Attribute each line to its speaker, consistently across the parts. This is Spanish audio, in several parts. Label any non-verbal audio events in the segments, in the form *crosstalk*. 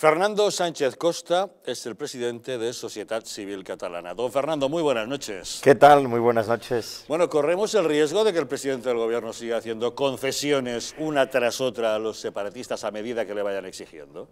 Speaker 1: Fernando Sánchez Costa es el presidente de Sociedad Civil Catalana. Don Fernando, muy buenas noches.
Speaker 2: ¿Qué tal? Muy buenas noches.
Speaker 1: Bueno, corremos el riesgo de que el presidente del gobierno siga haciendo concesiones una tras otra a los separatistas a medida que le vayan exigiendo.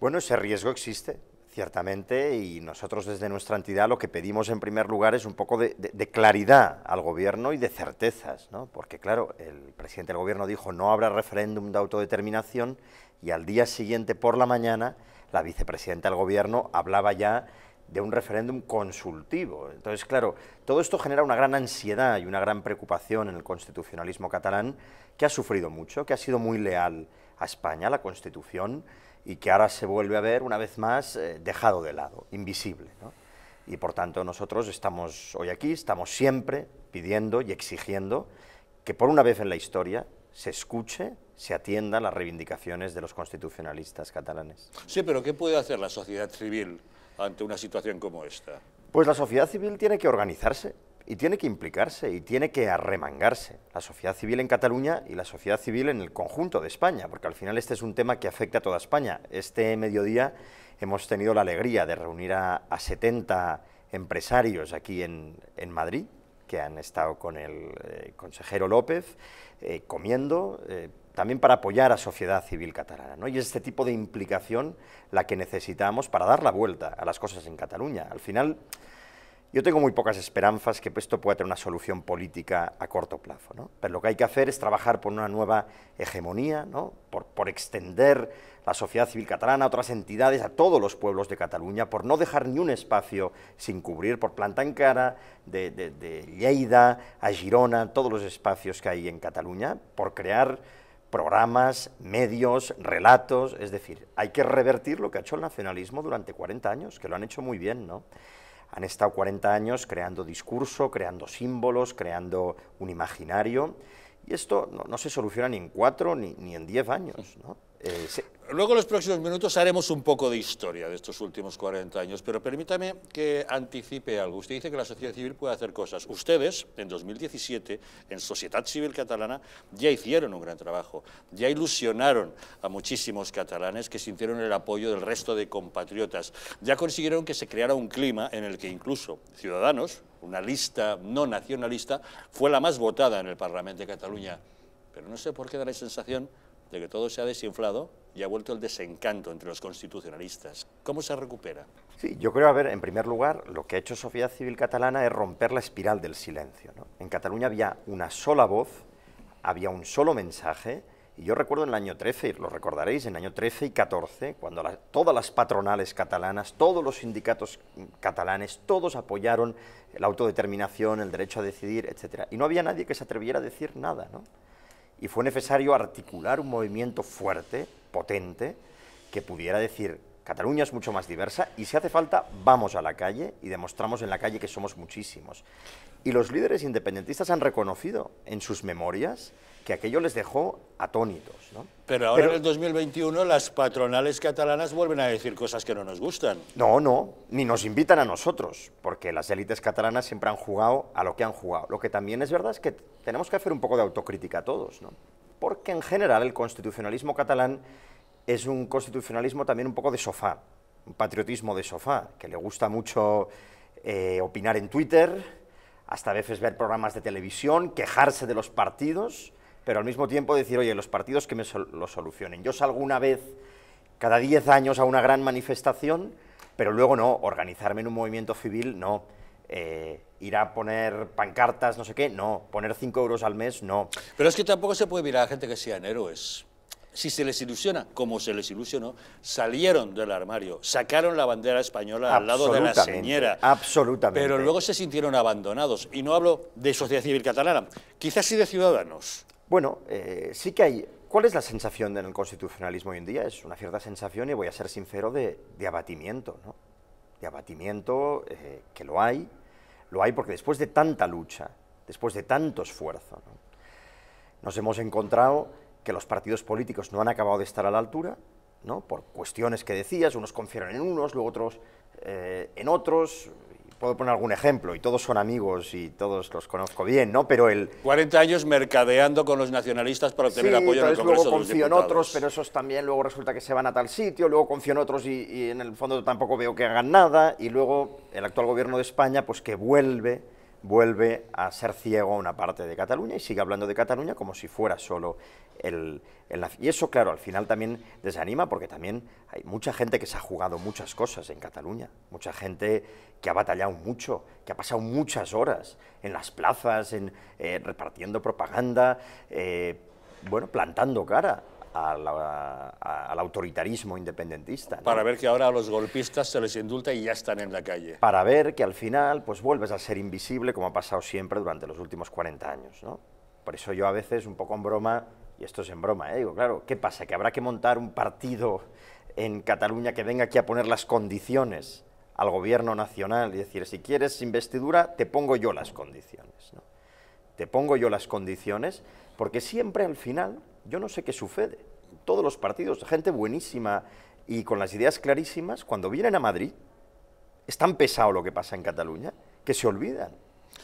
Speaker 2: Bueno, ese riesgo existe. Ciertamente, y nosotros desde nuestra entidad lo que pedimos en primer lugar es un poco de, claridad al gobierno y de certezas, ¿no? porque claro, el presidente del gobierno dijo no habrá referéndum de autodeterminación y al día siguiente por la mañana la vicepresidenta del gobierno hablaba ya de un referéndum consultivo. Entonces, claro, todo esto genera una gran ansiedad y una gran preocupación en el constitucionalismo catalán, que ha sufrido mucho, que ha sido muy leal a España, a la Constitución, y que ahora se vuelve a ver una vez más eh, dejado de lado, invisible. Y por tanto nosotros estamos hoy aquí, estamos siempre pidiendo y exigiendo que por una vez en la historia se escuche, se atienda las reivindicaciones de los constitucionalistas catalanes.
Speaker 1: Sí, pero ¿qué puede hacer la sociedad civil ante una situación como esta?
Speaker 2: Pues la sociedad civil tiene que organizarse, y tiene que implicarse y tiene que arremangarse la sociedad civil en Cataluña y la sociedad civil en el conjunto de España, porque al final este es un tema que afecta a toda España. Este mediodía hemos tenido la alegría de reunir a, 70 empresarios aquí en, Madrid, que han estado con el eh, consejero López eh, comiendo. Eh, también para apoyar a sociedad civil catalana. Y es este tipo de implicación la que necesitamos para dar la vuelta a las cosas en Cataluña. Al final, yo tengo muy pocas esperanzas que esto pueda tener una solución política a corto plazo, pero lo que hay que hacer es trabajar por una nueva hegemonía, por, extender la sociedad civil catalana a otras entidades, a todos los pueblos de Cataluña, por no dejar ni un espacio sin cubrir, por planta en cara, de, de Lleida a Girona, todos los espacios que hay en Cataluña, por crear programas, medios, relatos, es decir, hay que revertir lo que ha hecho el nacionalismo durante 40 años, que lo han hecho muy bien, ¿no? han estado 40 años creando discurso, creando símbolos, creando un imaginario, y esto no, se soluciona ni en cuatro ni, en diez años. ¿no? Eh, Luego en los próximos
Speaker 1: minutos haremos un poco de historia de estos últimos 40 años, pero permítame que anticipe algo. Usted dice que la sociedad civil puede hacer cosas. Ustedes, en 2017, en Sociedad Civil Catalana, ya hicieron un gran trabajo, ya ilusionaron a muchísimos catalanes que sintieron el apoyo del resto de compatriotas, ya consiguieron que se creara un clima en el que incluso ciudadanos, una lista no nacionalista, fue la más votada en el Parlamento de Cataluña. Pero no sé por qué da la sensación de que todo se ha desinflado y ha vuelto el desencanto entre los constitucionalistas. ¿Cómo se recupera?
Speaker 2: Sí, yo creo, a ver, en primer lugar, lo que ha hecho Sociedad Civil Catalana es romper la espiral del silencio. En Cataluña había una sola voz, había un solo mensaje, y yo recuerdo en el año 13, y lo recordaréis, en el año 13 y 14, cuando todas las patronales catalanas, todos los sindicatos catalanes, todos apoyaron la autodeterminación, el derecho a decidir, etc. Y no había nadie que se atreviera a decir nada, ¿no? y fue necesario articular un movimiento fuerte, potente, que pudiera decir, Cataluña es mucho más diversa y si hace falta, vamos a la calle y demostramos en la calle que somos muchísimos. Y los líderes independentistas han reconocido en sus memorias que aquello les dejó atónitos.
Speaker 1: Pero ahora en el 2021 las patronales catalanas vuelven a decir cosas que no nos gustan.
Speaker 2: No, no, ni nos invitan a nosotros, porque las élites catalanas siempre han jugado a lo que han jugado. Lo que también es verdad es que tenemos que hacer un poco de autocrítica a todos, ¿no? porque en general el constitucionalismo catalán es un constitucionalismo también un poco de sofá, un patriotismo de sofá, que le gusta mucho eh, opinar en Twitter, hasta veces ver programas de televisión, quejarse de los partidos, pero al mismo tiempo decir, oye, los partidos que me lo solucionen. Yo salgo una vez cada 10 años a una gran manifestación, pero luego no, organizarme en un movimiento civil, no. Eh, ir a poner pancartas, no sé qué, no. Poner 5 euros al mes, no. Pero es que tampoco se puede mirar a gente que en héroes si se les ilusiona, como se les ilusionó,
Speaker 1: salieron del armario, sacaron la bandera española al lado de la señora.
Speaker 2: Absolutamente. Pero luego
Speaker 1: se sintieron abandonados. Y no hablo de sociedad civil catalana, quizás sí de ciudadanos.
Speaker 2: Bueno, eh, sí que hay... ¿Cuál es la sensación en el constitucionalismo hoy en día? Es una cierta sensación, y voy a ser sincero, de, abatimiento, ¿no? De abatimiento eh, que lo hay, lo hay porque después de tanta lucha, después de tanto esfuerzo, nos hemos encontrado que los partidos políticos no han acabado de estar a la altura, ¿no? por cuestiones que decías, unos confiaron en unos, luego otros eh, en otros. Puedo poner algún ejemplo, y todos son amigos y todos los conozco bien, ¿no? Pero el... 40 años mercadeando
Speaker 1: con los nacionalistas para obtener apoyo en el Congreso luego confío en otros,
Speaker 2: pero esos también luego resulta que se van a tal sitio, luego confío en otros y, y en el fondo tampoco veo que hagan nada, y luego el actual gobierno de España, pues que vuelve vuelve a ser ciego a una parte de Cataluña y sigue hablando de Cataluña como si fuera solo el, Y eso, claro, al final también desanima porque también hay mucha gente que se ha jugado muchas cosas en Cataluña, mucha gente que ha batallado mucho, que ha pasado muchas horas en las plazas, eh, repartiendo propaganda, eh, bueno, plantando cara al autoritarismo independentista. Para ver
Speaker 1: que ahora a los golpistas se les indulta y ya están en la calle.
Speaker 2: Para ver que al final pues vuelves a ser invisible como ha pasado siempre durante los últimos 40 años. ¿no? Por eso yo a veces, un poco en broma, y esto es en broma, ¿eh? digo, claro, ¿qué pasa? ¿Que habrá que montar un partido en Cataluña que venga aquí a poner las condiciones al gobierno nacional y decir, si quieres investidura, te pongo yo las condiciones. ¿no? Te pongo yo las condiciones, porque siempre al final yo no sé qué sucede. Todos los partidos, gente buenísima y con las ideas clarísimas, cuando vienen a Madrid, es tan pesado lo que pasa en Cataluña que se olvidan.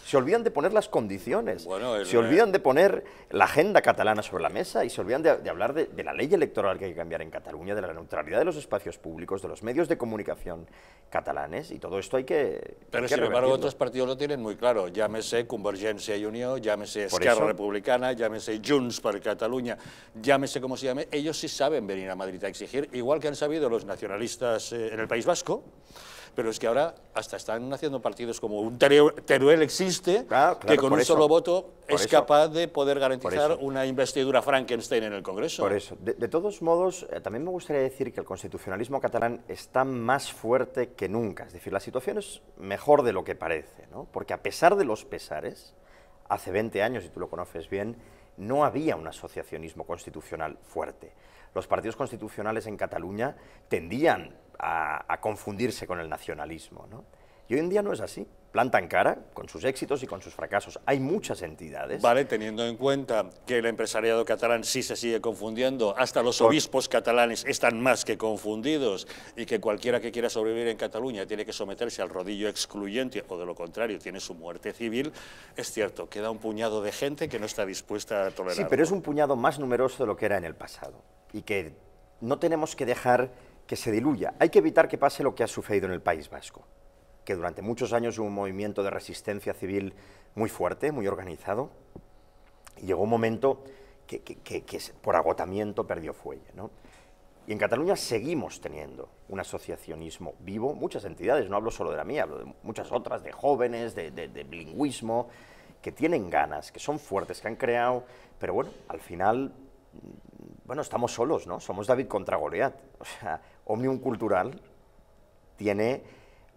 Speaker 2: Se olvidan de poner las condiciones, se olvidan de poner la agenda catalana sobre la mesa y se olvidan de, hablar de, la ley electoral que hay que cambiar en Cataluña, de la neutralidad de los espacios públicos, de los medios de comunicación catalanes y todo esto hay que... Pero que sin embargo otros
Speaker 1: partidos lo tienen muy claro, llámese Convergencia y Unión, llámese Esquerra Republicana, llámese Junts para Cataluña, llámese como se llame, ellos sí saben venir a Madrid a exigir, igual que han sabido los nacionalistas eh, en el País Vasco, pero es que ahora hasta están haciendo partidos como
Speaker 2: un Teruel existe, que con un solo voto es capaz
Speaker 1: de poder garantizar
Speaker 2: una investidura Frankenstein en el Congreso. Por eso. De, todos modos, eh, también me gustaría decir que el constitucionalismo catalán está más fuerte que nunca. Es decir, la situación es mejor de lo que parece, ¿no? porque a pesar de los pesares, hace 20 años, y tú lo conoces bien, no había un asociacionismo constitucional fuerte. Los partidos constitucionales en Cataluña tendían a, confundirse con el nacionalismo. ¿no? Y hoy en día no es así. Plantan cara con sus éxitos y con sus fracasos. Hay muchas entidades. Vale, teniendo en cuenta
Speaker 1: que el empresariado catalán sí se sigue confundiendo, hasta los obispos catalanes están más que confundidos y que cualquiera que quiera sobrevivir en Cataluña tiene que someterse al rodillo excluyente o de lo contrario tiene su muerte civil, es cierto, queda un puñado de gente que no está dispuesta a tolerar. Sí, pero
Speaker 2: es un puñado más numeroso de lo que era en el pasado y que no tenemos que dejar que se diluya. Hay que evitar que pase lo que ha sucedido en el País Vasco, que durante muchos años hubo un movimiento de resistencia civil muy fuerte, muy organizado, y llegó un momento que, por agotamiento perdió fuelle. ¿no? Y en Cataluña seguimos teniendo un asociacionismo vivo, muchas entidades, no hablo solo de la mía, hablo de muchas otras, de jóvenes, de, de, de bilingüismo, que tienen ganas, que son fuertes, que han creado, pero bueno, al final bueno, estamos solos, ¿no? Somos David contra Goliat. O sea, Omnium Cultural tiene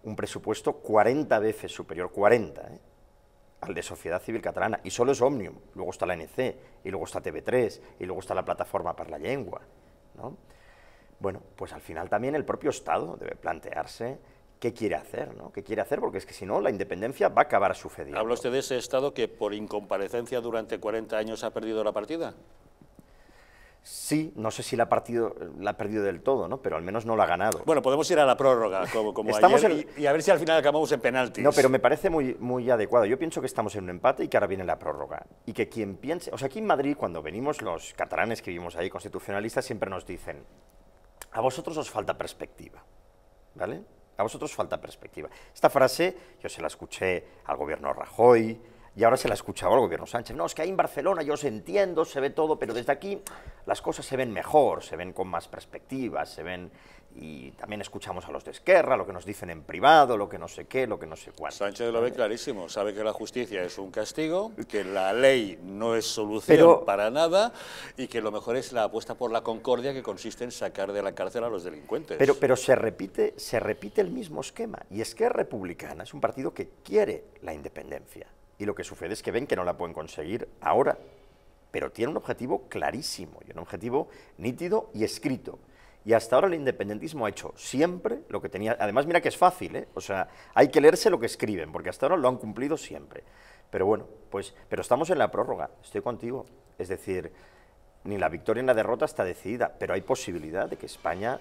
Speaker 2: un presupuesto 40 veces superior, 40, ¿eh? al de Sociedad Civil Catalana. Y solo es Omnium. Luego está la NC, y luego está TV3, y luego está la plataforma para la lengua. ¿no? Bueno, pues al final también el propio Estado debe plantearse qué quiere hacer, ¿no? ¿Qué quiere hacer? Porque es que si no, la independencia va a acabar sucediendo.
Speaker 1: ¿Habla usted de ese Estado que por incomparecencia durante 40 años ha perdido la partida?
Speaker 2: Sí, no sé si la, partido, la ha perdido del todo, ¿no? pero al menos no la ha ganado. Bueno,
Speaker 1: podemos ir a la prórroga,
Speaker 2: como, como *laughs*
Speaker 1: y, a ver si al final acabamos en penaltis. No, pero me
Speaker 2: parece muy, muy adecuado. Yo pienso que estamos en un empate y que ahora viene la prórroga. Y que quien piense... O sea, aquí en Madrid, cuando venimos los catalanes que vivimos ahí, constitucionalistas, siempre nos dicen, a vosotros os falta perspectiva, ¿vale? A vosotros os falta perspectiva. Esta frase yo se la escuché al gobierno Rajoy, y ahora se la escuchaba algo el gobierno Sánchez. No, es que ahí en Barcelona yo os entiendo, se ve todo, pero desde aquí las cosas se ven mejor, se ven con más perspectivas, se ven. Y también escuchamos a los de Esquerra, lo que nos dicen en privado, lo que no sé qué, lo que no sé cuál. Sánchez lo ve clarísimo, sabe que la justicia es un castigo, que la ley no es solución
Speaker 1: para nada y que lo mejor es la apuesta por la concordia que consiste en sacar de la cárcel a los delincuentes.
Speaker 2: Pero, pero se, repite, se repite el mismo esquema. Y es que Republicana es un partido que quiere la independencia y lo que sucede es que ven que no la pueden conseguir ahora, pero tiene un objetivo clarísimo y un objetivo nítido y escrito. Y hasta ahora el independentismo ha hecho siempre lo que tenía. Además, mira que es fácil, ¿eh? O sea, hay que leerse lo que escriben, porque hasta ahora lo han cumplido siempre. Pero bueno, pues, pero estamos en la prórroga, estoy contigo. Es decir, ni la victoria ni la derrota está decidida, pero hay posibilidad de que España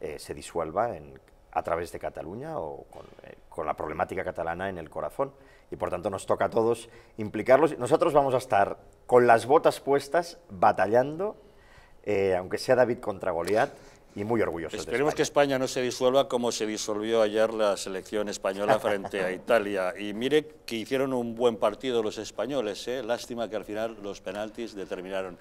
Speaker 2: eh, se disuelva en, a través de Cataluña o con, eh, con la problemática catalana en el corazón. Y por tanto nos toca a todos implicarlos. Nosotros vamos a estar con las botas puestas, batallando, eh, aunque sea David contra Goliat, y muy orgullosos. Esperemos que
Speaker 1: España no se disuelva como se disolvió ayer la selección española *laughs* frente a Italia. Y mire que hicieron un buen partido los españoles, ¿eh? lástima que al final los penaltis determinaron.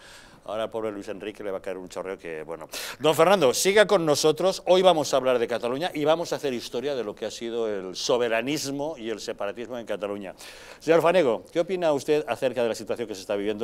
Speaker 1: Ahora al pobre Luis Enrique le va a caer un chorreo que, bueno. Don Fernando, siga con nosotros. Hoy vamos a hablar de Cataluña y vamos a hacer historia de lo que ha sido el soberanismo y el separatismo en Cataluña. Señor Fanego, ¿qué opina usted acerca de la situación que se está viviendo?